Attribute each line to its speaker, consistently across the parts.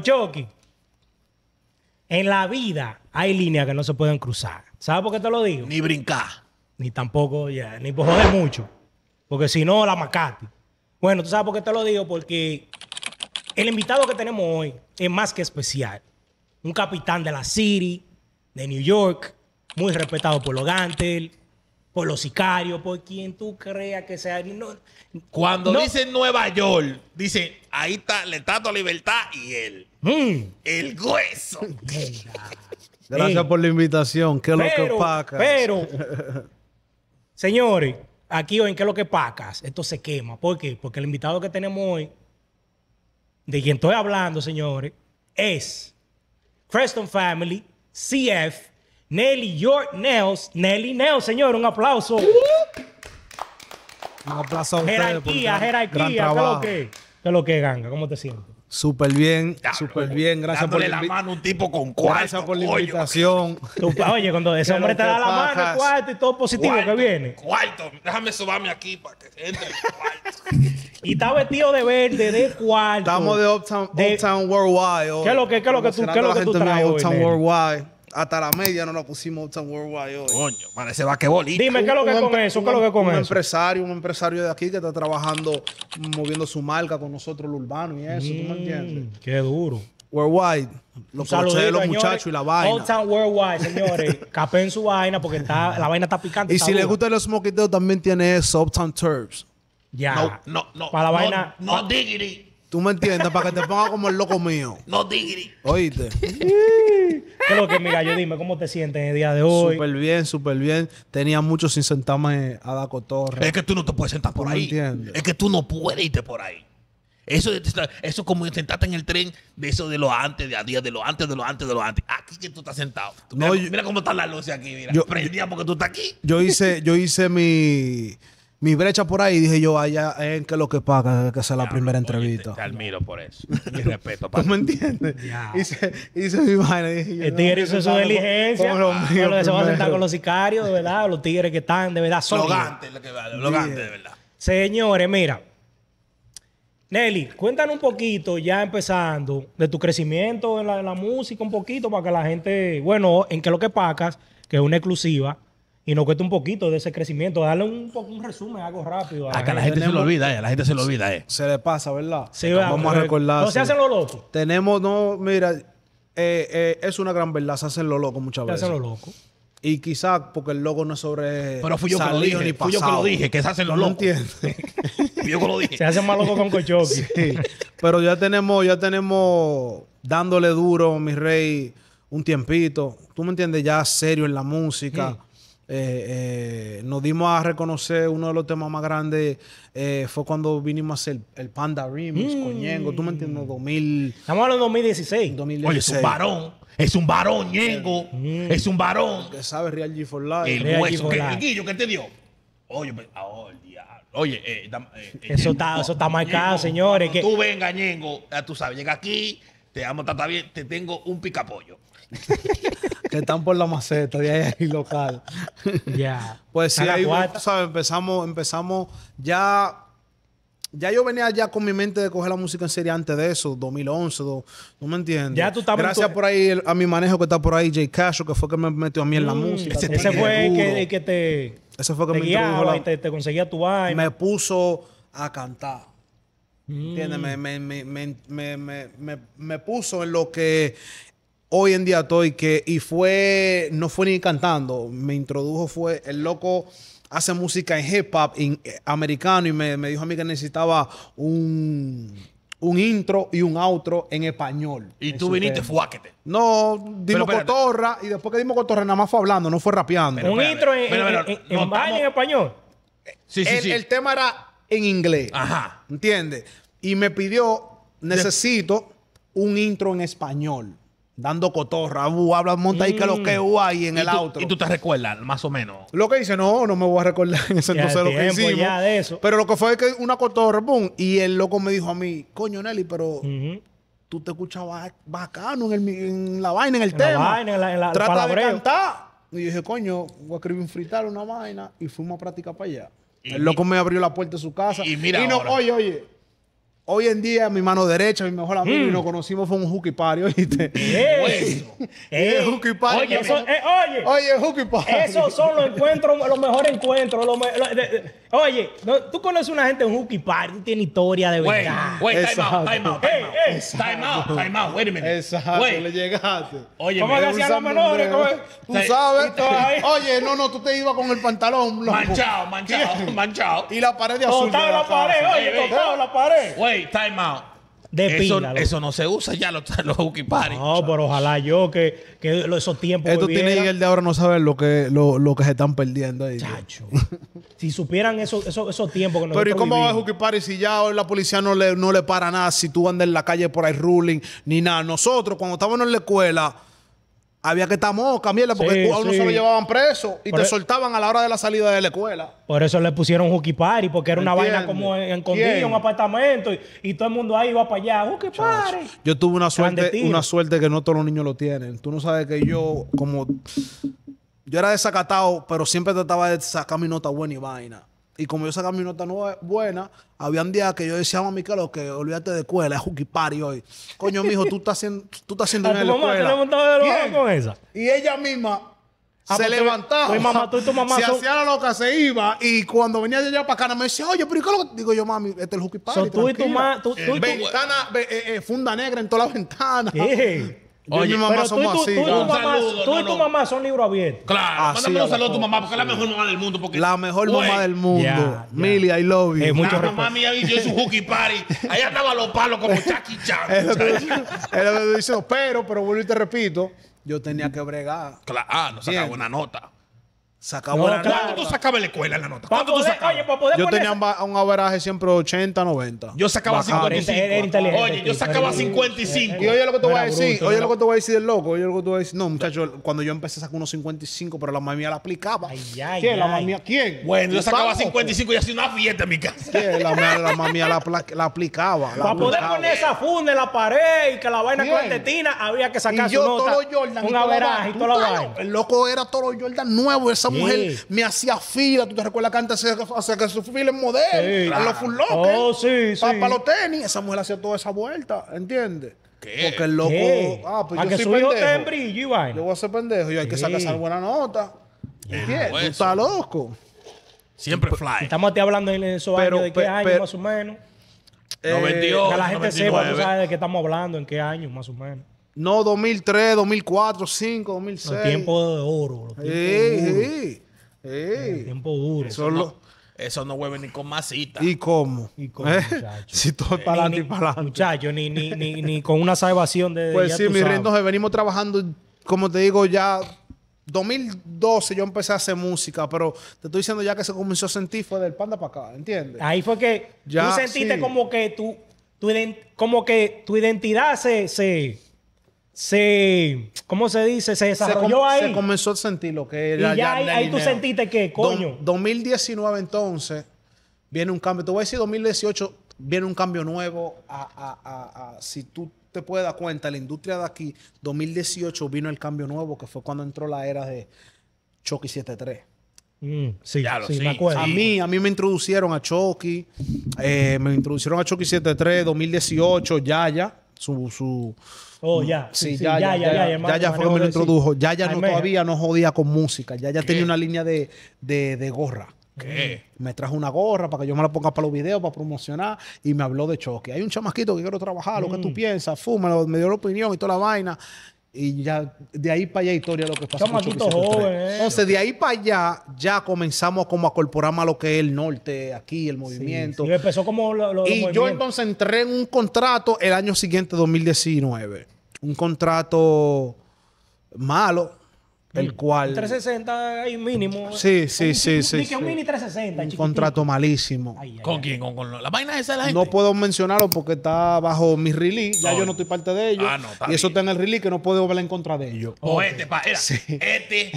Speaker 1: Chucky, en la vida hay líneas que no se pueden cruzar. ¿Sabes por qué te lo digo? Ni brincar. Ni tampoco, ya, ni por joder mucho. Porque si no, la macate. Bueno, tú sabes por qué te lo digo, porque el invitado que tenemos hoy es más que especial. Un capitán de la City, de New York, muy respetado por los Gantel, por los sicarios, por quien tú creas que sea. Cuando dice Nueva York, dice, ahí está le Estatua Libertad y él. Mm. El hueso.
Speaker 2: Gracias eh. por la invitación. ¿Qué es lo que pacas? Pero,
Speaker 1: señores, aquí hoy ¿Qué es lo que pacas? Esto se quema. ¿Por qué? Porque el invitado que tenemos hoy, de quien estoy hablando, señores, es Creston Family, CF Nelly York Nails. Nelly Nails, señor, un aplauso. Un aplauso
Speaker 2: a ustedes. Jerarquía, jerarquía. ¿Qué es lo que?
Speaker 1: ¿Qué es lo que, Ganga? ¿Cómo te sientes?
Speaker 2: Súper bien, súper bien. Gracias por la mano un tipo con cuarto. Gracias por la invitación. oye, cuando ese hombre te da la mano, cuarto
Speaker 1: y todo positivo que viene. Cuarto,
Speaker 3: déjame subarme aquí para que entre cuarto.
Speaker 1: y está vestido de verde, de cuarto. Estamos de Uptown,
Speaker 2: Worldwide. ¿Qué es lo que, qué es lo que tú, qué lo que tú traes Uptown Worldwide hasta la media no la pusimos Uptown Worldwide hoy. Coño, man, ese vaquebolito. Dime, ¿qué es lo que es eso? ¿Qué es lo que es un empresario, un empresario de aquí que está trabajando, moviendo su marca con nosotros, lo urbano y eso, ¿tú me mm, entiendes?
Speaker 1: Qué duro. Worldwide, los coches, los muchachos y la vaina. Old Worldwide, señores. Capen su vaina porque está, la vaina está picante. Y si les gusta
Speaker 2: el Smokey también tiene eso, Uptown Turbs.
Speaker 1: Ya. No, no, no. Para la vaina. No, no diggity. ¿Tú me entiendes? Para que te ponga como el loco mío.
Speaker 2: No, tigre. ¿Oíste?
Speaker 1: ¿Qué que, mira, yo Dime, ¿cómo te sientes en el día de hoy?
Speaker 2: Súper bien, súper bien. Tenía mucho sin sentarme a la cotorra. Es que tú no te puedes sentar por ahí. Es
Speaker 3: que tú no puedes irte por ahí. Eso, eso es como sentarte en el tren de eso de lo antes, de a día, de lo antes, de lo antes, de lo antes. Aquí que tú estás sentado. mira, cómo están las luces aquí,
Speaker 2: Yo, Prendía porque tú estás aquí. Yo hice, yo hice mi mi brecha por ahí. Dije yo, allá en eh, que lo que paga, que sea la primera entrevista. te, admiro por eso. Mi respeto para me entiendes? Hice, hice, mi vaina. el tigre hizo su diligencia. Con, lo que se va a sentar
Speaker 1: con los sicarios, de verdad. Los tigres que están, de verdad, son. Los de verdad. Señores, mira. Nelly, cuéntanos un poquito, ya empezando, de tu crecimiento en la, música, un poquito, para que la gente, bueno, en que lo que pagas que es una exclusiva, y nos cuesta un poquito de ese crecimiento. Dale un, poco un resumen, algo rápido. Acá la gente, se lo olvida, eh, la gente se lo olvida.
Speaker 2: Eh. Se le pasa, ¿verdad? Sí, vamos a recordar. No se hacen lo loco. Tenemos, no, mira, eh, eh, es una gran verdad, se hacen lo loco muchas veces. Se hacen lo loco. Y quizás porque el loco no es sobre. Pero fui yo que lo dije. Ni fui yo que lo dije, que se hacen los loco. No entiendo fui yo que lo dije. Se hacen más locos con Cochoqui. Pero ya tenemos, ya tenemos dándole duro, mi rey, un tiempito. Tú me entiendes, ya serio en la música. Sí eh, eh, nos dimos a reconocer uno de los temas más grandes eh, fue cuando vinimos a hacer el Panda Remix con Ñengo. Mm. ¿Tú me entiendes? 2000... Estamos hablando de 2016. 2016. Oye, es un varón.
Speaker 3: Es un varón,
Speaker 2: Ñengo. Mm. Es un varón. Que sabe
Speaker 1: Real G 4 Life. El hueso. Que,
Speaker 3: te dio. Oye, pues, ah, oh, diablo.
Speaker 1: Oye, eso, está, eso está marcado, señores. que... Tú
Speaker 3: venga, Ñengo. tú sabes, llega aquí,
Speaker 2: te amo, está bien, te tengo un picapollo. están por la maceta de ahí, local. Ya. Pues sí, ahí empezamos, empezamos ya. Ya yo venía ya con mi mente de coger la música en serie antes de eso, 2011, ¿no
Speaker 1: me entiendes? Gracias por
Speaker 2: ahí a mi manejo que está por ahí, Jay Casho, que fue que me metió a mí en la mm, música. Ese, fue el que,
Speaker 1: te. Ese fue que me metió a y te, conseguía tu vaina. Me puso a cantar.
Speaker 2: ¿Entiendes? Mm. me, puso en lo que hoy en día estoy que, y fue, no fue ni cantando, me introdujo, fue el loco hace música en hip hop eh, americano y me, dijo a mí que necesitaba un, intro y un outro en español. Y tú viniste fuáquete. No, dimos cotorra y después que dimos cotorra nada más fue hablando, no fue rapeando. un intro en, español. Sí, sí, sí. El tema era en inglés. Ajá. ¿Entiendes? Y me pidió, necesito un intro en español dando cotorra, uh, monta y que lo que mm. hubo ahí en el auto. Y tú te
Speaker 3: recuerdas, más o menos.
Speaker 2: Lo que dice, no, no me voy a recordar en ese entonces lo que hicimos. Pero lo que fue es que una cotorra, boom, y el loco me dijo a mí, coño Nelly, pero tú te escuchabas bacano en, el, la vaina, en el tema. La vaina, en la, de cantar. Y dije, coño, voy a escribir un frital, una vaina, y fuimos a practicar para allá. el loco me abrió la puerta de su casa. Y mira, no, oye, oye Hoy en día, mi mano derecha, mi mejor amigo, y hmm. lo conocimos fue un
Speaker 1: hooky party, ¿oíste? ¡Eh! ¡Eh! Oye, eso, oye. Oye, hooky party. Esos son los encuentros, los mejores encuentros. oye, tú conoces a una gente en hooky party, tiene historia de verdad. Güey, time out, time out, time out. time out, time out, wait a minute. Exacto, le llegaste. Oye, ¿Cómo hacían los menores? Tú sabes.
Speaker 2: Oye, no, no, tú te ibas con el pantalón. Manchado, manchado, manchado. Y la pared de azul. Cortado la pared,
Speaker 3: oye, cortado la pared time out. eso, no se usa ya los,
Speaker 1: los No, pero ojalá yo que, esos tiempos. que. el de ahora no saber lo
Speaker 2: que, lo, que se están perdiendo ahí. Chacho.
Speaker 1: si supieran esos eso, esos tiempos Pero ¿y
Speaker 2: cómo va a Party si ya hoy la policía no le, no le para nada si tú andas en la calle por ahí ruling ni nada? Nosotros, cuando estábamos en la escuela había que estar
Speaker 1: moca, mierda, porque a uno se lo llevaban preso y te e- soltaban a la hora de la salida de la escuela. Por eso le pusieron hookie party, porque era una vaina como en un apartamento y, todo el mundo ahí iba para allá. Hookie party. Yo tuve una suerte, una
Speaker 2: suerte que no todos los niños lo tienen. Tú no sabes que yo, como. Yo era desacatado, pero siempre trataba de sacar mi nota buena y vaina. Y como yo sacaba mi nota nueva buena, un día que yo decía a mi lo que olvídate de escuela, es party hoy. Coño, mijo, tú estás haciendo, tú estás haciendo una escuela. con Y ella misma
Speaker 1: ah, se levantaba. mamá, tú y tu mamá. Se hacía
Speaker 2: la loca, se iba. Y cuando venía de para acá, me decía, oye, pero ¿y qué es lo que Digo yo, mami, este es el Juki Party. tú y tu mamá. Eh, ventana, eh, eh, funda negra en toda la ventana. Oye, mi mamá somos así. Tú, y tu mamá son libros abiertos. Claro, mándame un saludo a tu mamá, porque es la mejor mamá del mundo. Porque, la mejor mamá del mundo. Mili I love you. Eh, mamá
Speaker 3: mía hizo su hooky party. Allá estaban los palos como Chucky Chan.
Speaker 2: Pero, pero vuelvo y te repito, yo tenía que bregar.
Speaker 3: Claro, ah, no sacaba una nota. ¿Cuánto tú sacabas en la escuela en la nota?
Speaker 2: ¿Cuánto tú sacabas? yo tenía un averaje siempre 80, 90. Yo sacaba 55. Oye, yo sacaba 55. Y oye lo que te voy a decir. oye lo que te voy a decir del loco. Oye lo que te voy a decir. No, muchacho, cuando yo empecé saco unos 55, pero la
Speaker 1: mamá mía la aplicaba. Ay, ay, ¿Quién? Ay. ¿La mamá quién? Bueno, yo sacaba 55 y hacía una fiesta en mi casa. ¿Quién? La, mamía
Speaker 2: la, aplicaba. Para poder poner
Speaker 1: esa funda en la pared y que la vaina clandestina,
Speaker 2: había que sacar un averaje y todo El loco era
Speaker 1: todo Jordan
Speaker 2: nuevo, esa mujer me hacía fila. ¿Tú te recuerdas que antes hacía que su fila en modelo? Sí, los full ah. oh, sí, Para los tenis. Esa mujer hacía toda esa vuelta, ¿entiendes? ¿Qué? Porque el loco. Ah, pues yo que soy su hijo te
Speaker 1: brillo y Yo voy a ser pendejo. Yo hay que sacar esa
Speaker 2: buena nota.
Speaker 1: ¿Entiendes? Tú pues. estás loco. Siempre pues, fly. Estamos aquí hablando en esos años, de qué año más o menos. Eh, 98, que la gente sepa, tú sabes de qué estamos hablando, en qué año más
Speaker 2: o menos. No 2003, 2004, 2005, 2006. El tiempo de oro. sí
Speaker 3: eh, Sí,
Speaker 2: tiempo
Speaker 1: duro. Eso, no, lo...
Speaker 3: eso no hueve ni con masita.
Speaker 1: ¿Y cómo? ¿Y cómo, eh, Si todo es eh, para adelante y para adelante. Muchachos, ni, ni, ni, ni, con una salvación de. Pues sí, mi rendo,
Speaker 2: venimos trabajando, como te digo, ya 2012 yo empecé a hacer música, pero te estoy diciendo ya que se comenzó a sentir fue del panda para acá, ¿entiendes? Ahí fue
Speaker 1: que tú sentiste como que tu tu, como que tu identidad se, se, Sí. ¿cómo se dice? Se desarrolló ahí. Se comenzó a sentir lo que Y ya ahí, tú sentiste que, coño.
Speaker 2: 2019 entonces viene un cambio. Te voy a decir 2018 viene un cambio nuevo. A, si tú te puedes dar cuenta, la industria de aquí, 2018 vino el cambio nuevo, que fue cuando entró la era de Choki 73. 3 sí, claro, sí, A mí, a mí me introducieron a Chucky, eh, me introducieron a Chucky 73, 2018, ya, ya su... oh, ya. Mm, sí, ya, ya, ya, ya, ya, fue me lo introdujo. Ya, ya no, todavía no jodía con música. Ya, ya tenía una línea de, de, gorra. ¿Qué? Me trajo una gorra para que yo me la ponga para los videos, para promocionar, y me habló de choque. Hay un chamaquito que quiero trabajar, lo que tú mm. piensas, fuma, me dio la opinión y toda la vaina y ya de ahí para allá historia lo que pasa. Eh. Entonces, de ahí para allá ya comenzamos como a incorporar más lo que es el norte, aquí, el movimiento.
Speaker 1: Y como Y yo
Speaker 2: entonces entré en un contrato el año siguiente, 2019. Un contrato malo, el cual...
Speaker 1: 360 hay mínimo. Sí, sí, sí, sí. que un mini 360. Un contrato
Speaker 2: malísimo. ¿Con quién? ¿Con, ¿Con, la vaina esa de la gente? No puedo mencionarlo porque está bajo mi release. Ya yo no estoy parte de ellos. Ah, no, y eso está en el release que no puedo hablar en contra de ellos. O este,
Speaker 3: para era, este, este,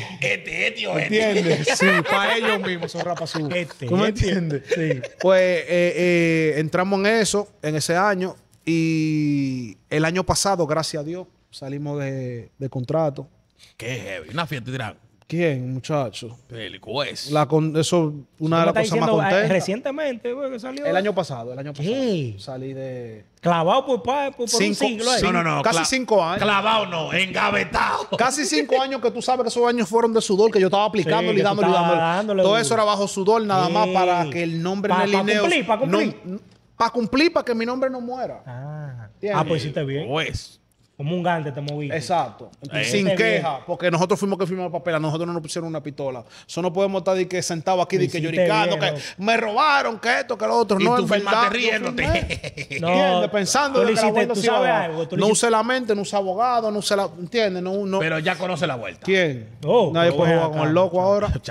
Speaker 3: este o este. ¿Entiendes? sí, para
Speaker 2: ellos mismos son rapazos. Este, me este, entiendes? Sí. Pues eh, eh, entramos en eso, en ese año. Y el año pasado, gracias a Dios, salimos de, de contrato
Speaker 3: Qué heavy. Una fiesta de dirán.
Speaker 2: ¿Quién, muchacho? El juez. La con, eso una de las cosas más ah, contentas.
Speaker 1: Recientemente, güey, que salió. El año pasado, el
Speaker 2: año pasado. ¿Qué? Salí de. Clavado por, por, por cinco, un siglo. No, no, no. Casi cinco años.
Speaker 3: Clavado no, engavetado. Casi
Speaker 2: cinco años que tú sabes que esos años fueron de sudor, que yo estaba aplicándole y dándole dándole. Todo eso era bajo sudor, nada más para que el nombre pa, en el Para cumplir, para cumplir. No, para cumplir, para que mi nombre no muera. Ah, ah pues hiciste bien. Pues.
Speaker 1: Como un gante te moviste. Exacto. Sin queja,
Speaker 2: porque nosotros fuimos que firmamos papel, nosotros no nos pusieron una pistola. Eso no podemos estar de que sentado aquí, de que lloricando, que me robaron, que esto, que lo otro. Y no, tú en riéndote.
Speaker 1: No, pensando que algo, No usé
Speaker 2: la mente, no usé abogado, no usé la... ¿Entiendes? No, Pero ya conoce la vuelta. ¿Quién? Nadie puede jugar con el loco
Speaker 3: ahora.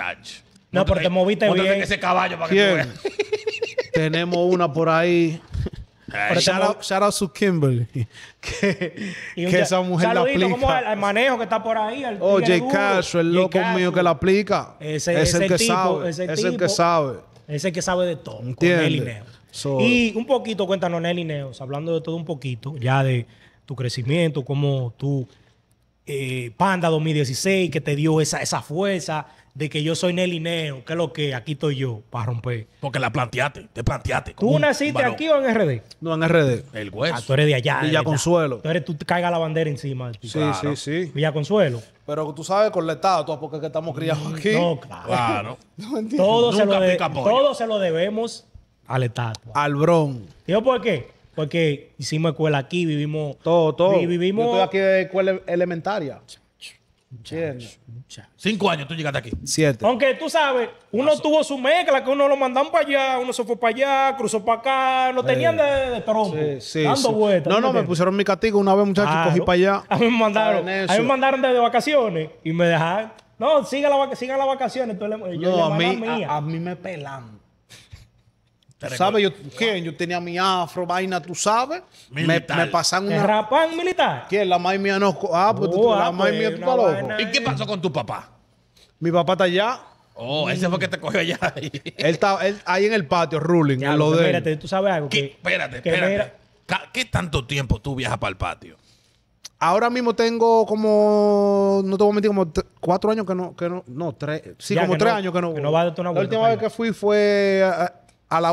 Speaker 3: No, pero te moviste bien. ese caballo
Speaker 2: Tenemos una por ahí shout, out, to Kimberly.
Speaker 1: Que, esa mujer la aplica. como al, manejo que está por ahí. Al, Oye, Castro, el loco mío que la aplica. Ese, es el que tipo, sabe. Ese es el que sabe. Es que sabe de todo. Con Nelly y un poquito, cuéntanos, Nelly Neos, hablando de todo un poquito, ya de tu crecimiento, como tu eh, Panda 2016, que te dio esa, esa fuerza, de que yo soy Nelineo, que es lo que, aquí estoy yo para romper. Porque la planteaste, te planteaste. ¿Tú naciste aquí o en RD? No, en RD. El hueso. Ah, tú eres de allá. Villa Consuelo. Tú, eres, tú caigas la bandera encima. Sí, sí, sí. Villa Consuelo.
Speaker 2: Pero tú sabes con la estatua, porque que estamos criados mm, aquí. No, claro. no entiendo. Todo, se lo todo
Speaker 1: se lo debemos a la Al bron. ¿Yo por qué? Porque hicimos escuela aquí, vivimos... Todo, todo. Vivimos... Yo estoy
Speaker 2: aquí de escuela elementaria. Muchacho, Cinco años tú llegaste aquí. Siete.
Speaker 1: Aunque tú sabes, uno tuvo su mezcla, que uno lo mandaron para allá, uno se fue para allá, cruzó para acá, lo tenían de, tronco, dando vueltas. No, no, me
Speaker 2: pusieron mi castigo una vez, muchachos, cogí para allá. A mí me mandaron, a me
Speaker 1: mandaron desde vacaciones y me dejaron. No, sigan las vacaciones. yo a, mí, a, a, mí me pelan
Speaker 2: sabes yo, ¿qué? yo tenía mi afro, vaina, tú sabes. Me, me pasan una. ¿Rapán militar? ¿Quién? La madre mía no. Ah, pues tú, la madre pues, mía tú estás ¿Y qué pasó con tu papá? Mi papá está allá. Oh, ese fue que te cogió allá. él está ahí en el patio, ruling. lo de espérate, tú sabes algo.
Speaker 3: espérate, espérate. ¿Qué tanto tiempo tú viajas para el patio?
Speaker 2: Ahora mismo tengo como, no te voy a mentir, como cuatro años que no, que no, no, tres,
Speaker 1: sí, como tres años que no. La última vez que fui fue eh, a la,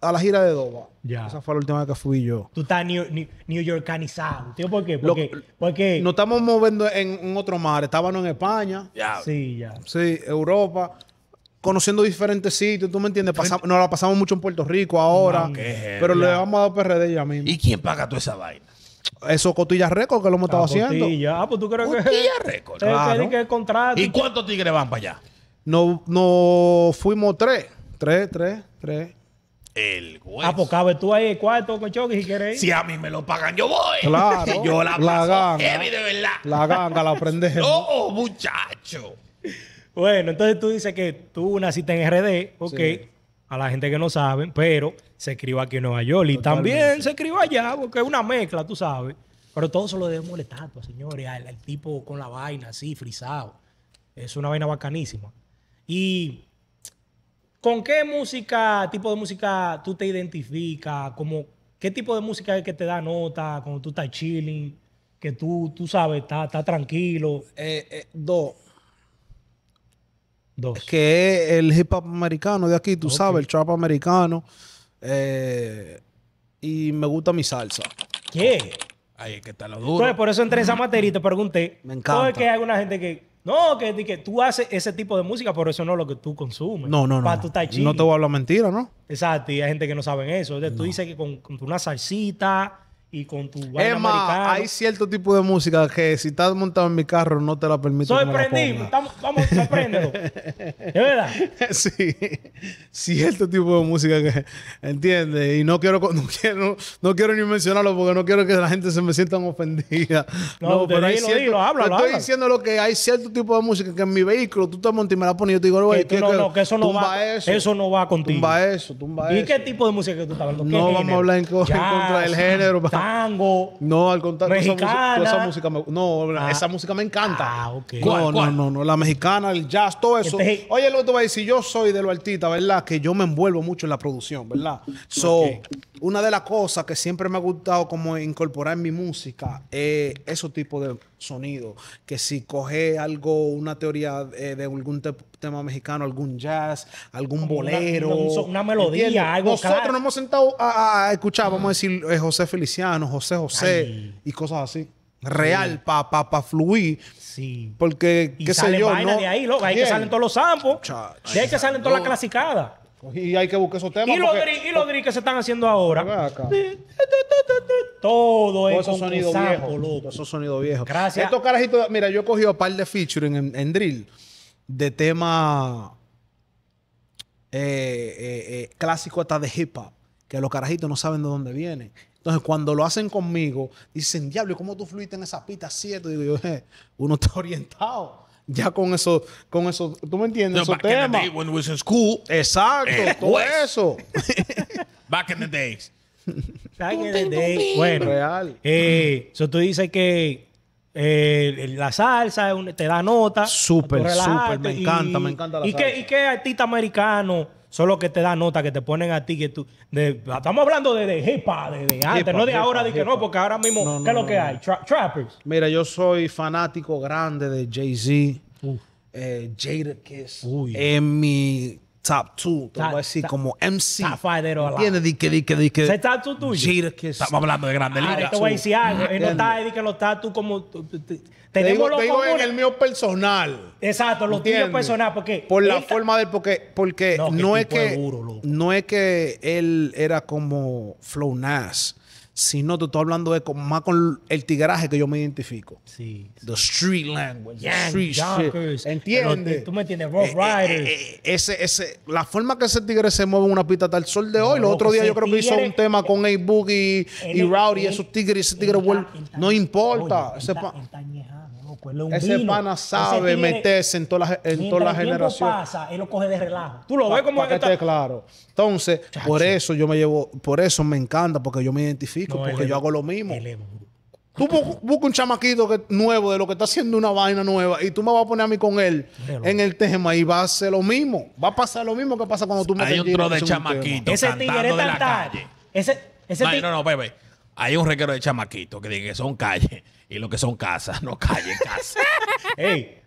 Speaker 1: a la gira de Dova Esa fue la última vez que fui yo. Tú estás new, new, yorkanizado. ¿Tío? ¿Por qué? Porque, porque... Nos estamos moviendo en, otro mar. Estábamos en España. Sí, ya.
Speaker 2: Sí, Europa. Conociendo diferentes sitios, ¿tú me entiendes? nos la pasamos mucho en Puerto Rico ahora. pero le vamos a dar PRD mismo. ¿Y quién paga toda esa vaina? Eso Cotilla Récord que lo hemos estado haciendo. Ah, pues tú que.
Speaker 3: ¿Y cuántos tigres van para allá?
Speaker 2: No, no fuimos tres. Tres, tres.
Speaker 1: El güey. Ah, pues tú ahí el cuarto con Chucky si quieres Si a mí me lo pagan, yo voy. Claro. yo la, paso ganga. verdad. La ganga, la aprendes. no, oh,
Speaker 3: oh, muchacho.
Speaker 1: Bueno, entonces tú dices que tú naciste en RD, ok. A la gente que no saben, pero se escriba aquí en Nueva York y también se escriba allá, porque es una mezcla, tú sabes. Pero todo se lo debemos de tatua, señores, El tipo con la vaina así, frisado. Es una vaina bacanísima. Y ¿Con qué música, tipo de música tú te identificas? Como, ¿Qué tipo de música es que te da nota cuando tú estás chilling? Que tú, tú sabes, estás está tranquilo. Eh, eh, dos.
Speaker 2: Dos. Que es el hip hop americano de aquí, tú sabes, el trap americano. Eh, y me gusta mi salsa.
Speaker 1: ¿Qué? Ahí es que está lo duro. Entonces, por eso entré en esa materia y te pregunté.
Speaker 2: Me encanta. es que hay
Speaker 1: alguna gente que no, que, que tú haces ese tipo de música, pero eso no es lo que tú consumes. No, no, no. No te voy a
Speaker 2: hablar mentira, ¿no?
Speaker 1: Exacto, y hay gente que no sabe eso. Tú dices que con, con una salsita, y con tu Emma, hay cierto
Speaker 2: tipo de música que si estás montado en mi carro no te la permito. Sorprendimos,
Speaker 1: estamos, vamos, sorpréndelo.
Speaker 2: ¿Es verdad? Sí, cierto tipo de música que, ¿entiendes? Y no quiero, no quiero, no quiero ni mencionarlo porque no quiero que la gente se me sienta ofendida.
Speaker 1: No, pero pero ahí lo lo dilo, estoy
Speaker 2: diciendo lo que hay cierto tipo de música que en mi vehículo tú te montas y me la pones y yo te digo, no, no, que eso no va, eso,
Speaker 1: no va contigo. Tumba eso, tumba ¿Y eso. ¿Y qué tipo de música que tú estás hablando? No vamos a hablar en, contra del género.
Speaker 2: No, al contrario. Esa, música no, ah. esa música me encanta. Ah, no, no, no, no, La mexicana, el jazz, todo eso. Este Oye, lo que te voy a decir, yo soy de lo altita, ¿verdad? Que yo me envuelvo mucho en la producción, ¿verdad? So, una de las cosas que siempre me ha gustado como incorporar en mi música es ese tipo de sonido, que si coge algo, una teoría eh, de algún tema mexicano, algún jazz, algún bolero. Una, melodía, algo Nosotros nos hemos sentado a, escuchar, vamos a decir, eh, José Feliciano, José José y cosas así. Real, para fluir. Sí. Porque, qué sé yo. de ahí, loco. Ahí que salen
Speaker 1: todos los sampos. hay que salen todas las clasicadas. Y hay que buscar esos temas. Y los drills lo que se están haciendo ahora. Todo eso esos sonidos viejos.
Speaker 2: Esos sonidos viejos. Gracias. Estos carajitos, mira, yo he cogido un par de features en, drill de tema eh, eh, eh, clásico hasta de hip hop, que los carajitos no saben de dónde viene Entonces, cuando lo hacen conmigo, dicen, diablo, ¿cómo tú fluiste en esa pita? Cierto. Digo yo, uno está orientado ya con eso, con eso, ¿tú me entiendes?
Speaker 1: Exacto, todo eso.
Speaker 3: back in the days. back in the Bueno,
Speaker 1: eh, tú dices que eh, la salsa te da nota. Súper, súper. Me encanta, me encanta la y ¿Y qué artista americano? Solo que te da nota, que te ponen a ti, que tú... estamos hablando de, de hip de, antes, no de ahora, de que no, porque ahora mismo, ¿qué es lo que hay?
Speaker 2: trappers. Mira, yo soy fanático grande de Jay-Z, eh, Jada
Speaker 1: Kiss, Uy
Speaker 2: top two, te voy a decir, como
Speaker 1: MC. Top de
Speaker 2: Di que, di que, di que. ¿Ese top tuyo? Estamos hablando de grandes
Speaker 1: ligas. Te voy a decir algo. Él no está, di que los tatu como... Te digo, te digo en el mío personal. Exacto, los tuyos personal. Porque
Speaker 2: por la forma del... Porque, porque no, es que... no es que él era como Flow Nas no, te estoy hablando más con el tigraje que yo me identifico. Sí. The street language,
Speaker 1: yeah, street ¿Entiendes? Tú me entiendes, eh, Rock eh, Riders.
Speaker 2: Eh, ese, ese, la forma que ese tigre se mueve en una pista tal sol de hoy. Los otros días yo creo que hizo un tema con A-Boogie y, y Rowdy, esos tigres, ese tigre vuelve. No importa. Ese pana sabe meterse en todas las en toda la generación.
Speaker 1: él lo coge de relajo.
Speaker 2: Tú lo ves como que claro. Entonces, por eso yo me llevo, por eso me encanta, porque yo me identifico, porque yo hago lo mismo. Tú buscas un chamaquito nuevo de lo que está haciendo una vaina nueva y tú me vas a poner a mí con él en el tema y va a ser lo mismo. Va a pasar lo mismo que pasa cuando tú me Hay otro de chamaquito ese tigre de la calle. Ese,
Speaker 3: ese no, no, no, Hay un requero de chamaquito que dice que son calles y lo que son casas, no calles, casas. ¡Ey!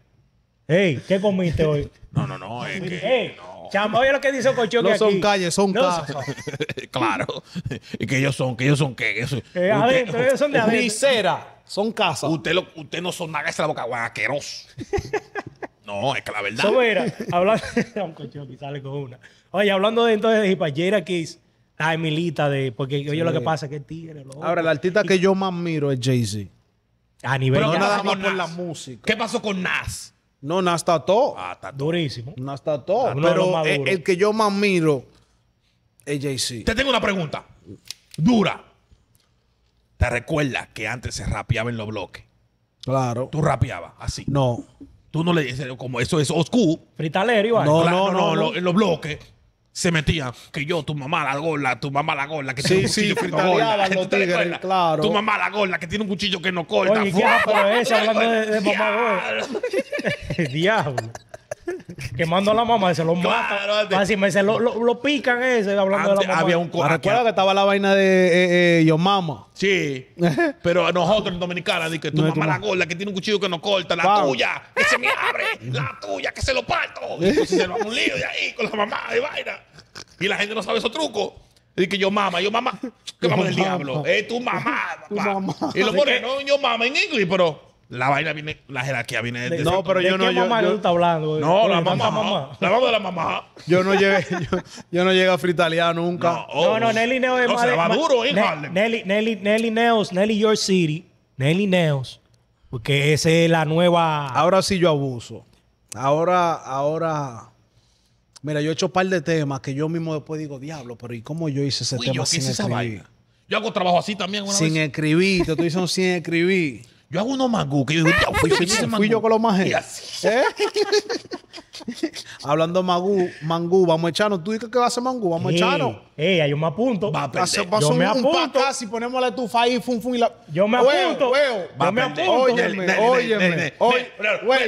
Speaker 1: ¡Ey! ¿Qué comiste hoy?
Speaker 3: No, no, no. Es
Speaker 1: oye lo que dice Cochón No aquí. son calles, son
Speaker 3: casas. claro. y que ellos son, que ellos son qué. Eh, adentro,
Speaker 1: son de adentro. son
Speaker 3: casas. Usted, usted no son nada, es la boca guaqueros.
Speaker 1: no, es que la verdad. Sobera, hablando. un cochón que sale con una. Oye, hablando de entonces de Hipayera Kiss. La Emilita de. Porque oye lo que pasa es que tigre. Ahora, el
Speaker 2: artista que yo más miro es Jay-Z. A nivel no nada más por
Speaker 1: la música. ¿Qué
Speaker 2: pasó con Nas? No, Nas está todo. está Durísimo. Nas está todo. Pero eh, el, que yo más miro es jay Te tengo una
Speaker 3: pregunta. Dura. ¿Te recuerdas que antes se rapeaba en los bloques? Claro. Tú rapeabas así. No. Tú no le dices, como eso es oscuro. Fritalero,
Speaker 1: igual. No, no, no, no. en
Speaker 3: los bloques se metía que yo, tu mamá la gola, tu mamá la gola,
Speaker 1: que tiene un cuchillo que no corta. Tu mamá
Speaker 3: la gola, que tiene un cuchillo que no corta.
Speaker 1: Diablo. Quemando a la mamá, se lo mata. Así ah, me se lo, lo, pican ese, hablando de la mamá. Había un Recuerda
Speaker 2: que estaba la vaina de eh, eh, Yo Mama. Sí.
Speaker 1: pero a nosotros en Dominicana, dice
Speaker 2: que tu no, mamá la gorda, que tiene un cuchillo que nos corta, la tuya,
Speaker 3: que se me abre,
Speaker 2: la tuya, que se lo parto.
Speaker 3: Y entonces se lo un lío de ahí con la mamá de vaina. Y la gente no sabe esos trucos. Y que yo mama, yo mama, que vamos del diablo. Es tu mamá, Y lo pone, no, yo mama en inglés, pero la viene, la jerarquía viene de, No, pero yo no.
Speaker 2: No, la mamá, mamá. La mamá de la mamá. Yo no llegué, yo, no llegué a fritalia nunca. No, no, oh, Nelly Neos es no, Se va duro,
Speaker 1: Nelly, Nelly, Nelly Neos, Nelly Your City, Nelly Neos. Porque esa es la nueva. Ahora sí yo abuso. Ahora, ahora.
Speaker 2: Mira, yo he hecho un par de temas que yo mismo después digo, diablo, pero ¿y cómo yo hice ese tema sin escribir?
Speaker 3: Yo hago trabajo así también. Una sin
Speaker 2: escribir, te estoy diciendo sin escribir. Yo hago unos mangú. yo digo, fui, fui, fui, yo con los majes. Hablando mangú, mangú, vamos a echarnos. Tú dices que va a hacer mangú, vamos a echarnos. Ey, yo me apunto. Va a perder. yo me apunto. si ponemos la estufa ahí, fum fum. y la... Yo me apunto. yo me apunto. Óyeme, oye.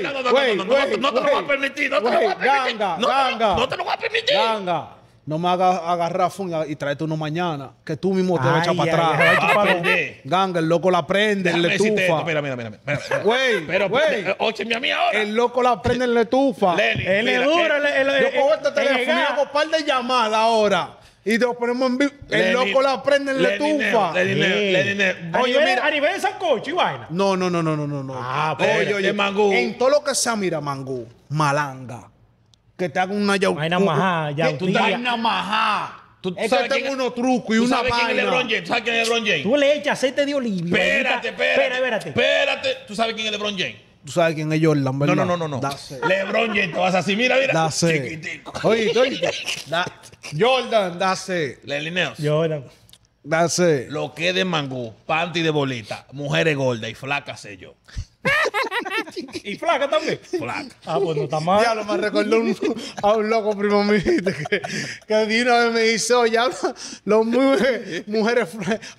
Speaker 3: No te lo voy a permitir. No te lo voy a permitir. Ganga,
Speaker 2: ganga. No te lo voy a permitir. Ganga. No me hagas agarrar y tráete uno mañana, que tú mismo te vas a echar para atrás. Ganga, el loco la prende, le tufa. Mira,
Speaker 3: mira, mira. Güey, pero, güey. Eh, eh, mi ahora.
Speaker 2: El loco la prende, le tufa. Él es duro. Eh, Yo cojo este teléfono y hago un par de llamadas ahora y te lo ponemos en vivo. El loco la prende en la tufa. Le Oye, mira. A nivel de sancocho y vaina. No, no, no, no, no, no. Ah, pues. Oye, oye. En todo lo que sea, mira, mangú, malanga que te haga una yau. Una majá, yautía. Vaina Tú sabes que tengo unos trucos y una sabes quién es LeBron James? ¿Tú sabes quién es LeBron James? Tú le echas aceite de oliva. Espérate, espérate. Espérate,
Speaker 3: espérate. ¿Tú sabes quién es LeBron James?
Speaker 2: Tú sabes quién es Jordan, No, no, no, no.
Speaker 3: LeBron James, tú vas así, mira, mira. Dase. Oye, oye. Jordan, dase. Lelineos. Jordan. Dase. Lo que es de mangú, panty de bolita, mujeres gordas y flacas
Speaker 1: sé yo
Speaker 2: y flaca también. Flaca.
Speaker 1: Ah, pues no está mal. Ya lo me recordó
Speaker 2: a un loco primo mío que, que de me hizo ya los mujeres, mujeres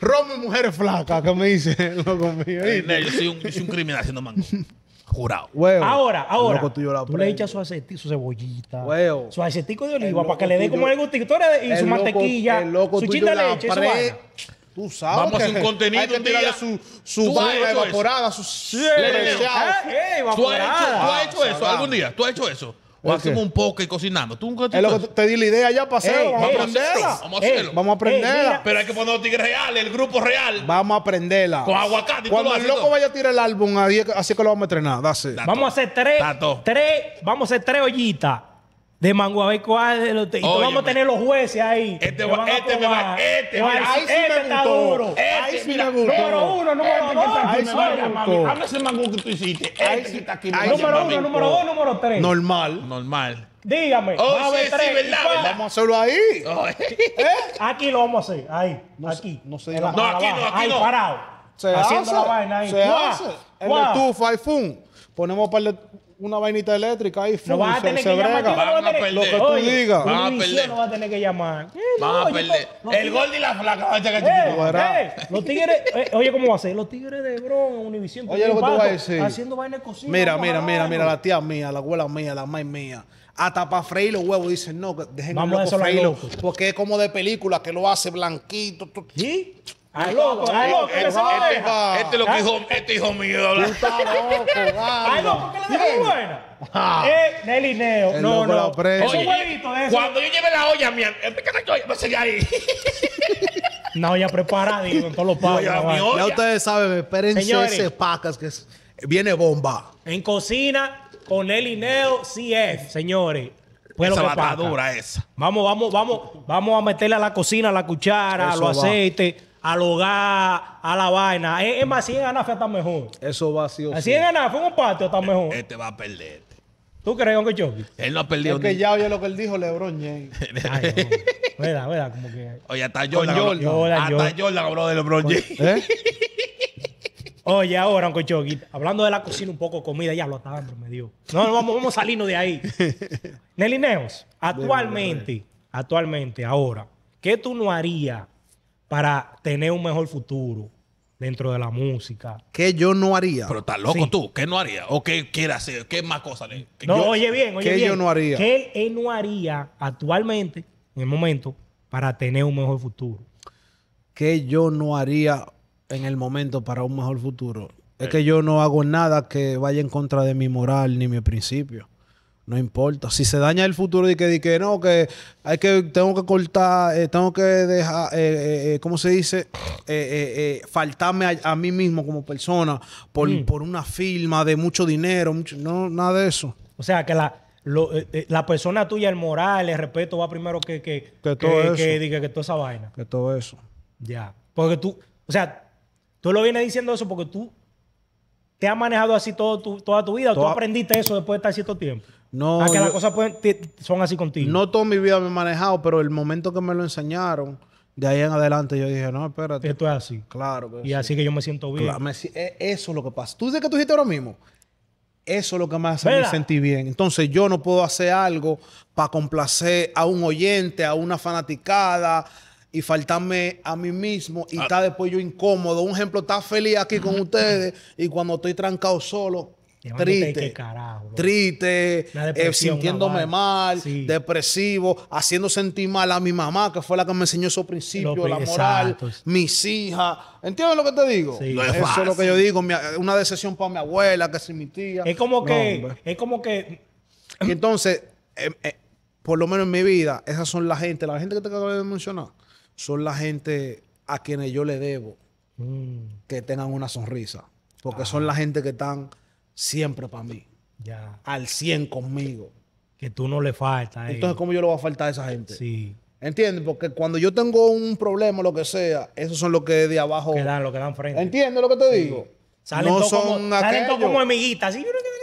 Speaker 2: Rome mujeres flacas, que me dice loco mío. Eh, yo, soy un,
Speaker 3: soy un criminal haciendo mango.
Speaker 2: Jurado.
Speaker 1: Ahora, ahora. tú, le echas su aceite, su cebollita. Su aceitico de oliva para que le dé como el gustito. Y su mantequilla. su chita de leche sabes Vamos que a hacer un contenido día. su, su barra evaporada, su cierre. ¿Tú, ¿Tú has hecho, ah, eso algún
Speaker 3: día? ¿Tú has hecho eso? O hacemos
Speaker 2: un poco y cocinando. ¿Tú nunca es lo que te di la idea ya
Speaker 1: para hacerlo. Vamos, vamos, a hacerlo. vamos a aprenderla. Pero hay que poner los tigres reales, el grupo real. Vamos a aprenderla. Con aguacate. Y Cuando el loco
Speaker 2: vaya a tirar el álbum, así que lo vamos a entrenar. Vamos
Speaker 1: a hacer tres. Tres. Vamos a hacer tres ollitas de Mango a ver cuál de los y Oye, vamos a tener los jueces ahí. Este va, este me va, este, este mira, ahí sí este me está gustó. duro.
Speaker 2: Este, sí mira, me gustó. Número uno, este número este dos. Ahí sí me gustó. Háblame
Speaker 1: ese mango que tú hiciste. Este ahí sí, que está aquí. Número uno, mango. número dos, número tres.
Speaker 2: Normal. Normal.
Speaker 1: Dígame. Oh, a ver sí, tres, sí, verdad, verdad. Vamos a hacerlo ahí. ¿Eh? ¿Eh? Aquí lo vamos a hacer. Ahí. No, aquí. No se No, aquí no, aquí no. Ahí parado. Se hace. Se hace.
Speaker 2: El estufa, iPhone. Ponemos para el una vainita eléctrica ahí. No se
Speaker 3: a
Speaker 1: Lo que tú digas. Van a perder. No va a tener que llamar. Eh, van a perder. El gol y la flaca. Eh, eh, los tigres. Oye, ¿cómo va a ser? Los tigres de Bron, Univision. Oye, lo que tú vas a decir. Haciendo vaina de Mira, mira, mira, mira. La
Speaker 2: tía mía, la abuela mía, la madre mía hasta para freír los huevos. Dicen, no, dejen Vamos loco los freírlo. Porque es como de película que lo hace
Speaker 1: blanquito. ¿Sí? Ah, al loco, al loco, este, este, este, este, lo que hijo, este hijo mío ah, loco Al loco, que le digo buena. Ah. Eh, Nelly Neo, no, no. Oye, cuando yo lleve
Speaker 3: la olla, mi a ahí.
Speaker 1: Una olla preparada, digo, en todos los pagos. Ya ustedes saben, espérense ese pacas que viene bomba. En cocina con Nelly Neo CF, señores. esa batadura esa. Vamos, vamos, vamos, vamos a meterle a la cocina, la cuchara, a los aceites al hogar, a la vaina. Es, más, si en Anafe está mejor. Eso va así ah, ser. Si en Anafe, en un patio está mejor. Este
Speaker 3: va a perder.
Speaker 1: ¿Tú crees, Anco yo
Speaker 3: Él no ha perdido. porque ya
Speaker 1: oye lo que él dijo LeBron James.
Speaker 3: Oye, hasta Jordan. hasta Jordan, Jordan habló de LeBron James. ¿Eh?
Speaker 1: Oye, ahora, Aunque yo hablando de la cocina un poco, comida, ya lo está dando, me dio. No, no vamos, vamos saliendo de ahí. Nelineos, actualmente, actualmente, ahora, ¿qué tú no harías para tener un mejor futuro dentro de la música. ¿Qué yo no haría? Pero estás loco tú.
Speaker 3: ¿Qué no haría? ¿O qué quiere hacer? ¿Qué más cosas No, oye bien, oye ¿qué bien. ¿Qué yo no haría?
Speaker 1: ¿Qué él no haría actualmente, en el momento, para tener un mejor futuro? ¿Qué yo no haría en el momento para un mejor futuro? Es eh. que yo
Speaker 2: no hago nada que vaya en contra de mi moral ni mi principio. No importa. Si se daña el futuro y que, que no, que hay que, tengo que cortar, eh, tengo que dejar, eh, eh, ¿cómo se dice? faltarme a, mí mismo como persona por, mm.
Speaker 1: una firma de mucho dinero, no, nada de eso. O sea, que la, la persona tuya, el moral, el respeto va primero que, que, que, todo que, eso. toda esa vaina. Que todo eso. Ya. Porque tú, o sea, tú lo vienes diciendo eso porque tú te has manejado así todo toda tu vida. ¿Tú aprendiste eso después de estar cierto tiempo? No, ah, que las cosas pueden, son así contigo. No toda mi vida me he manejado, pero el momento que me lo enseñaron, de ahí en
Speaker 2: adelante yo dije, no, espérate. Esto es así.
Speaker 1: Claro. y así que yo me siento bien. E, eso es lo que pasa. Tú
Speaker 2: dices que tú dijiste ahora mismo. Eso es lo que me hace sentir bien. Entonces yo no puedo hacer algo para complacer a un oyente, a una fanaticada y faltarme a mí mismo y ah. está después yo incómodo. Un ejemplo, está feliz aquí con ustedes y cuando estoy trancado solo, triste, carajo, triste eh, sintiéndome mal, depresivo, haciendo sentir mal a mi mamá, que fue la que me enseñó esos principios, la moral, mis hijas. ¿Entiendes lo que te digo? Eso es lo que yo digo, una decepción para mi abuela, que si mi tía. Es como que, es como que. entonces, eh, eh, por lo menos en mi vida, esas son la gente, la gente que te acabo de mencionar, son la gente a quienes yo le debo mm. que tengan una sonrisa. Porque son la gente que están siempre para mí. Ya. Al 100 conmigo. Que tú no le faltas. Eh. Entonces, ¿cómo yo le voy a faltar a esa gente? Sí. ¿Entiendes? Porque cuando yo tengo un problema, lo que sea, esos son los que de abajo. Que lo que dan frente. ¿Entiendes lo que te digo? no son como, salen como amiguitas.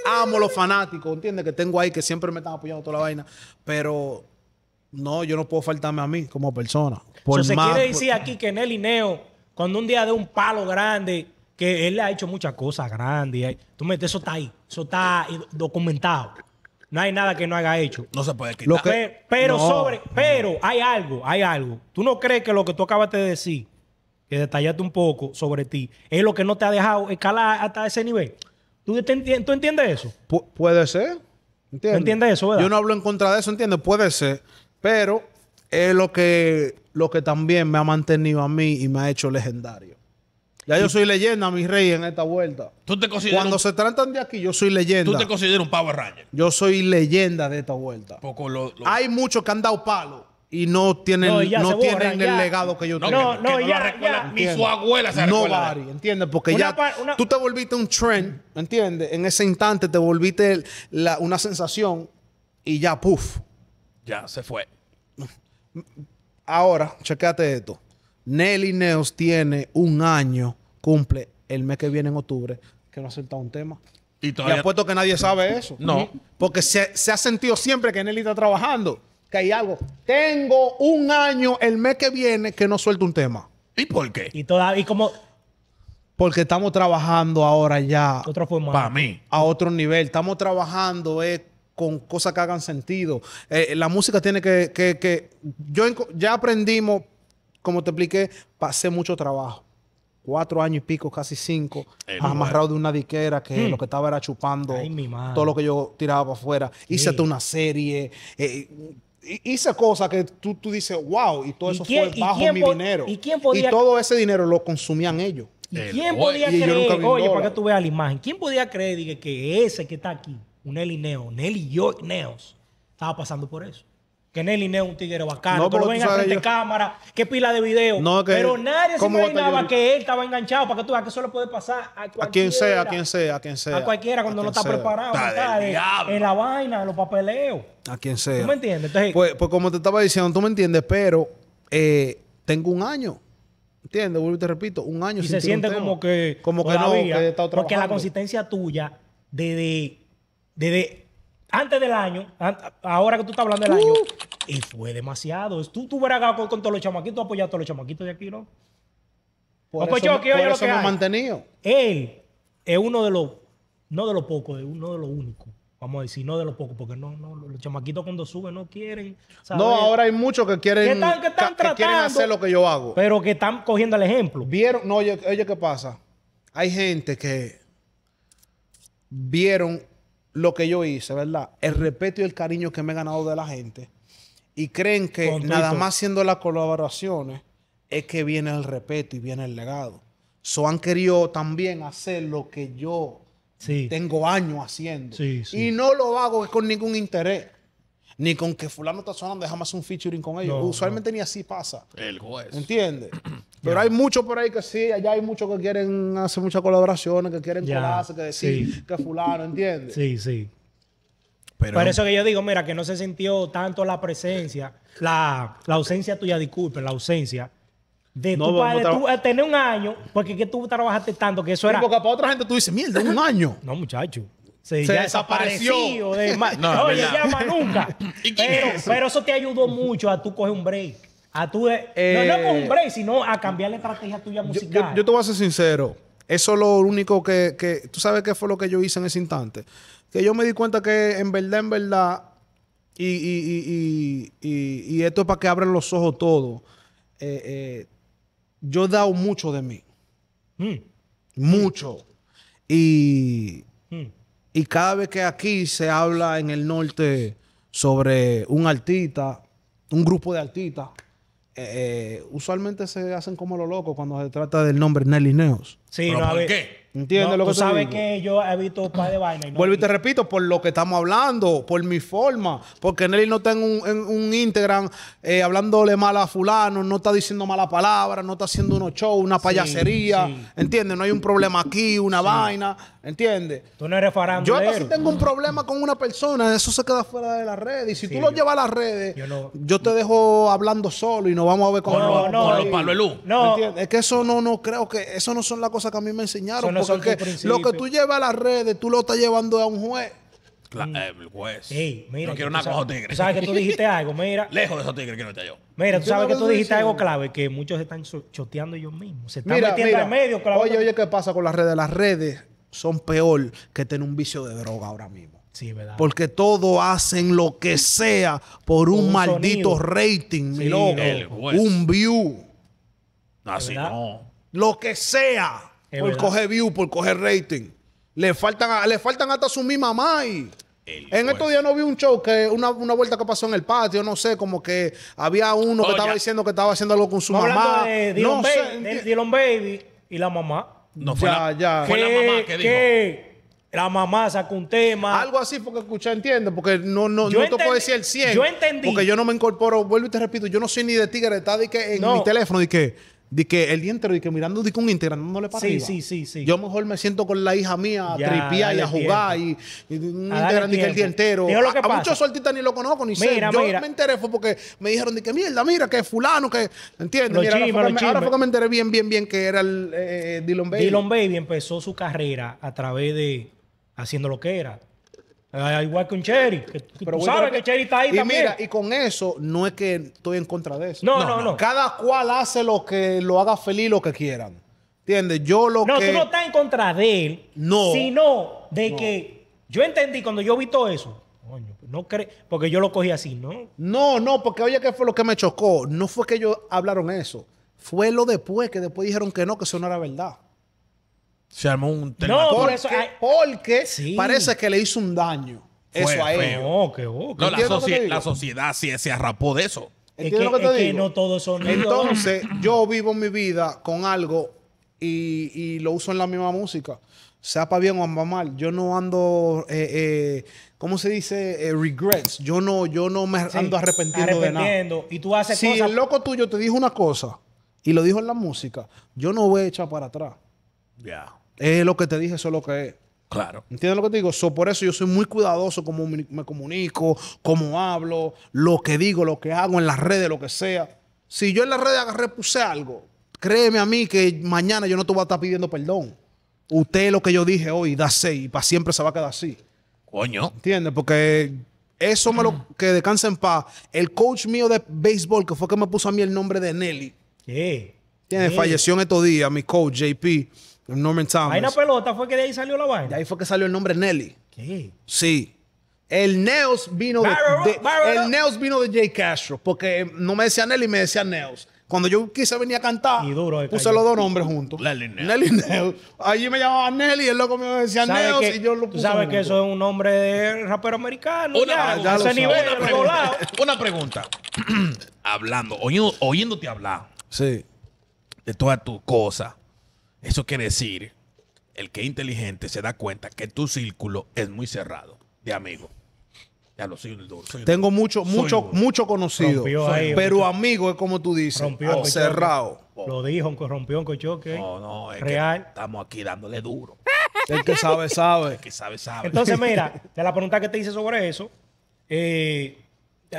Speaker 2: Amo los fanáticos, ¿entiendes? Que tengo ahí que siempre me están apoyando toda la vaina. Pero no, yo no puedo faltarme a mí como persona. Por se quiere decir
Speaker 1: aquí que en el Ineo, cuando un día de un palo grande, que él le ha hecho muchas cosas grandes. Tú metes, eso está ahí, eso está documentado. No hay nada que no haya hecho. No se puede quitar. pero, sobre, pero hay algo, hay algo. ¿Tú no crees que lo que tú acabaste de decir, que detallaste un poco sobre ti, es lo que no te ha dejado escalar hasta ese nivel? ¿Tú, ¿tú entiendes eso? puede ser. ¿Entiendes? eso? Yo no hablo en
Speaker 2: contra de eso, ¿entiendes? Puede ser. Pero es lo que, lo que también me ha mantenido a mí y me ha hecho legendario. Ya yo soy leyenda, mi rey, en esta vuelta. Cuando se tratan de aquí, yo soy leyenda. ¿Tú te consideras un Power Ranger? Yo soy leyenda de esta vuelta. Hay muchos que han dado palo y no tienen, no, tienen el legado que yo tengo. No, no, ya, recuerda, Ni su abuela se No, ¿entiendes? Porque ya tú te volviste un trend, ¿entiendes? En ese instante te volviste una sensación y ya, puff.
Speaker 3: Ya, se fue.
Speaker 2: Ahora, checate esto. Nelly Neos tiene un año, cumple el mes que viene en octubre, que no ha soltado un tema. Y, todavía... Y apuesto que nadie sabe eso. No. Porque se, ha sentido siempre que Nelly está trabajando, que hay algo. Tengo un año el mes que viene que no suelto un tema.
Speaker 1: ¿Y por qué? Y todavía, y como,
Speaker 2: porque estamos trabajando ahora ya otro para mí a otro nivel. Estamos trabajando eh, con cosas que hagan sentido. Eh, la música tiene que, que, yo ya aprendimos como te expliqué, pasé mucho trabajo. Cuatro años y pico, casi cinco, amarrado de una diquera que hmm. lo que estaba era chupando todo lo que yo tiraba para afuera. Hice una serie, eh, hice cosas que tú, dices, wow, y todo eso fue bajo mi dinero. ¿y, todo ese dinero lo consumían ellos. ¿Y quién podía creer? Oye, para
Speaker 1: que tú veas la imagen, ¿quién podía creer que, ese que está aquí, un Nelly Neo, Nelly York Neos, estaba pasando por eso? que Nelly es un tigre bacano, no, que lo ven frente de cámara, que pila de video. pero nadie se imaginaba que él estaba enganchado para que tú veas que eso le puede pasar a cualquiera. quien sea, a quien sea, a quien sea. A cualquiera cuando no está preparado. en la vaina, en los papeleos.
Speaker 2: A quien sea. ¿Tú me entiendes? Pues, pues, como te estaba diciendo, tú me entiendes, pero eh, tengo un año.
Speaker 1: ¿Entiendes? Vuelvo y te repito, un año. Y se siente como que. Como que no, Porque la consistencia tuya, desde. desde antes del año, ahora que tú estás hablando del año, uh. Y fue demasiado. Tú, tú con, con todos los chamaquitos, apoyado a todos los chamaquitos de aquí, ¿no? Por eso, yo, yo lo que me mantenido. Él es uno de los, no de los pocos, es uno de los únicos. Vamos a decir, no de los pocos, porque no, no, los chamaquitos cuando suben no quieren. No, ahora hay muchos que quieren, que están, tratando, que quieren hacer lo que yo hago. Pero
Speaker 2: que están cogiendo el ejemplo. Vieron, no, oye, oye, ¿qué pasa? Hay gente que vieron lo que yo hice, ¿verdad? El respeto y el cariño que me he ganado de la gente y creen que nada más siendo las colaboraciones es que viene el respeto y viene el legado. So han querido también hacer lo que yo tengo años haciendo. Y no lo hago con ningún interés. Ni con que fulano está sonando, déjame hacer un featuring con ellos. Usualmente ni así pasa. El juez. ¿Entiendes? Pero hay muchos por ahí que sí, allá hay muchos que quieren hacer muchas colaboraciones, que quieren colarse, que decir
Speaker 1: que fulano, ¿entiendes? Sí, sí. Por eso que yo digo, mira, que no se sintió tanto la presencia, la, ausencia tuya, disculpe, la ausencia. De tu padre, tú, eh, tener un año, porque que tú trabajaste tanto que eso era. Porque para otra gente tú dices, mierda, un año. no, muchacho. Se, desapareció. no, no nunca. pero, eso? te ayudó mucho a tú coger un break. A tú, eh, no, no eh, con un break, sino a cambiar la estrategia tuya musical. yo
Speaker 2: te voy a ser sincero. Eso es lo único que, que, ¿Tú sabes qué fue lo que yo hice en ese instante? Que yo me di cuenta que en verdad, en verdad, y, esto es para que abran los ojos todos, eh, eh, yo he dado mucho de mí. Mm. Mucho. Mm. Y, cada vez que aquí se habla en el norte sobre un artista, un grupo de artistas, eh, usualmente se hacen como los locos cuando se trata del nombre Nelly Neos. Sí, no, ¿Por qué? ¿Entiendes lo que tú sabes que yo he
Speaker 1: visto un par de vainas. No Vuelvo y te
Speaker 2: repito, por lo que estamos hablando, por mi forma, porque Nelly no está en un, Instagram eh, hablándole mal a fulano, no está diciendo mala palabra, no está haciendo unos shows, una payasería, ¿entiendes? No hay un problema aquí, una vaina,
Speaker 1: ¿entiendes? Tú no eres farán. Yo si tengo
Speaker 2: un problema con una persona, eso se queda fuera de las redes. Y si tú lo llevas a las redes, yo, te dejo hablando solo y nos vamos a ver con, no, los, no, No, Es que eso no, no creo que, eso no son las cosas que a mí me enseñaron. porque lo que tú llevas a las redes, tú lo estás llevando a un juez.
Speaker 1: Mm. Eh, el juez. Ey, mira, no quiero una con tigres. Tú sabes que tú dijiste algo, mira. Lejos de esos tigres que no está yo. Mira, tú sabes que tú dijiste algo clave, que muchos están choteando ellos mismos. Se están mira, metiendo en
Speaker 2: medio. oye, oye, ¿qué pasa con las redes? Las redes son peor que tener un vicio de droga ahora mismo. Sí, ¿verdad? Porque todos hacen lo que sea por un, maldito rating, mi loco. Un view. Así ah, no. Lo que sea. por coger view, por coger rating. Le faltan, le faltan hasta su mi mamá y... en estos días no vi un show una, vuelta que pasó en el patio, no sé, como que había uno que oh, estaba diciendo que estaba haciendo algo con su mamá. Baby,
Speaker 1: Baby y la mamá. No fue, la, fue la mamá que dijo. La mamá sacó un tema. Algo así, porque escuché, entiende porque no, no, no te puedo decir el 100. Yo entendí. Porque yo
Speaker 2: no me incorporo, vuelvo y te repito, yo no soy ni de tigre, está que en mi teléfono, y que de que el día entero que mirando de que un Instagram no le para sí, Sí, sí, sí. Yo mejor me siento con la hija mía a tripear y a jugar y, un Instagram que el día entero. a, muchos soltistas ni lo conozco ni sé. Mira. Yo me enteré fue porque me dijeron de que mierda, mira que fulano que ¿entiendes? Mira, ahora, fue que me, enteré bien bien bien que era el eh, Dylan Baby. Dylan
Speaker 1: Baby empezó su carrera a través de haciendo lo que era, Ah, igual igual un Cherry. Pero sabes que Cherry está ahí y mira, y con eso no es que estoy en contra de eso. No, no, no. Cada cual hace lo que lo haga feliz, lo que quieran. ¿Entiendes? Yo lo No, tú no estás en contra de él. No. Sino de que yo entendí cuando yo vi todo eso. Coño, no crees. Porque yo lo cogí así, ¿no? No, no, porque oye, ¿qué fue lo que me chocó? No fue que ellos hablaron eso. Fue
Speaker 2: lo después, que después dijeron que no, que eso no era verdad.
Speaker 1: Se armó un No,
Speaker 2: Porque, parece que le hizo un daño eso a
Speaker 1: él
Speaker 3: la, sociedad sí se arrapó de eso. Es que,
Speaker 2: Entonces, yo vivo mi vida con algo y, lo uso en la misma música. Sea para bien o para mal. Yo no ando, eh, eh ¿cómo se dice? Eh, regrets. Yo no, yo no me ando arrepintiendo, de nada. Y tú haces Si el loco tuyo te dijo una cosa y lo dijo en la música, yo no voy a echar para atrás. Ya. Es lo que te dije, eso es lo que es. Claro. ¿Entiendes lo que te digo? por eso yo soy muy cuidadoso como me comunico, cómo hablo, lo que digo, lo que hago en las redes, lo que sea. Si yo en las redes agarré, puse algo, créeme a mí que mañana yo no te voy a estar pidiendo perdón. Usted lo que yo dije hoy, da seis, y para siempre se va a quedar así. Coño. ¿Entiendes? Porque eso me lo que descansa en paz. El coach mío de béisbol, que fue que me puso a mí el nombre de Nelly. ¿Qué? Eh. Eh. Falleció en estos días, mi coach, JP. Norman Thomas. Hay una pelota, fue que de ahí salió la vaina. De ahí fue que salió el nombre Nelly. ¿Qué? Sí. El Neos vino de, el Neos vino de Jay Castro, porque no me decía Nelly, me decía Neos. Cuando yo quise venir a cantar, puse los dos nombres juntos. Nelly Neos. Nelly
Speaker 1: Allí me llamaba Nelly, el loco me decía Neos y yo lo puse. sabes que eso es un nombre de rapero americano. Una, nivel, una, pregunta, una pregunta. Hablando, oyéndote hablar.
Speaker 2: Sí.
Speaker 3: De todas tus cosas eso quiere decir, el que es inteligente se da cuenta que tu círculo es muy cerrado de amigos. Ya lo duro. Tengo mucho, mucho,
Speaker 2: mucho conocido. pero amigo es como tú dices. cerrado.
Speaker 3: Lo
Speaker 1: dijo, rompió un cochoque. No, no, Real. Que
Speaker 3: estamos aquí dándole duro.
Speaker 1: El que sabe, sabe. que sabe,
Speaker 3: sabe. Entonces, mira,
Speaker 1: de la pregunta que te hice sobre eso, eh,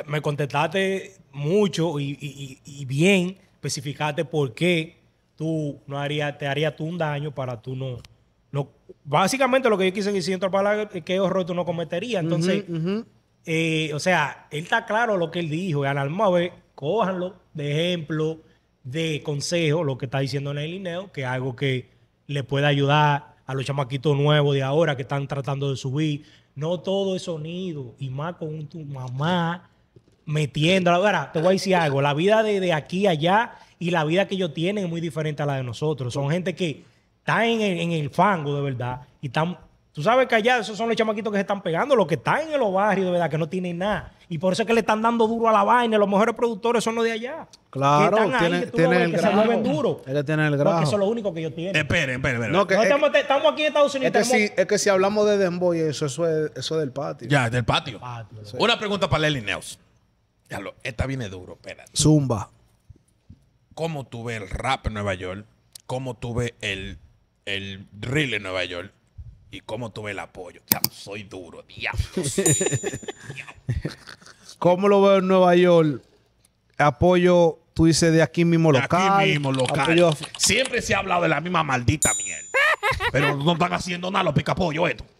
Speaker 1: me contestaste mucho y, y bien especificaste por qué tú no haría, te haría tú un daño para tú no, Básicamente lo que yo quise decir en palabras es eh, que error tú no cometerías. Entonces, eh, o sea, él está claro lo que él dijo. Y al vez, cójanlo de ejemplo, de consejo, lo que está diciendo en el que es algo que le puede ayudar a los chamaquitos nuevos de ahora que están tratando de subir. No todo es sonido, y más con tu mamá metiendo. Ahora, te voy a decir algo. La vida de, de aquí allá y la vida que ellos tienen es muy diferente a la de nosotros. Son gente que está en el, fango de verdad y están Tú sabes que allá esos son los chamaquitos que se están pegando, los que están en los barrios, de verdad, que no tienen nada. Y por eso es que le están dando duro a la vaina. Los mejores productores son los de allá. Claro, que están ahí, el que se duro. Ellos tienen el grado. Porque eso es lo único que ellos tienen.
Speaker 3: Esperen, esperen, esperen.
Speaker 1: estamos, aquí en Estados Unidos. Es que,
Speaker 2: si, hablamos de Demboy, eso, es, del patio. Ya, del patio.
Speaker 3: Del patio Una pregunta para Lely Neus. esta viene duro, espera. Zumba cómo tuve el rap en Nueva York, cómo tuve el, el drill en Nueva York y cómo tuve el apoyo. Ya, soy duro, diablo.
Speaker 2: ¿Cómo lo veo en Nueva York? Apoyo, tú dices, de aquí mismo de local. aquí mismo local.
Speaker 3: Siempre se ha hablado de la misma maldita mierda. Pero no están haciendo nada los picapollos esto.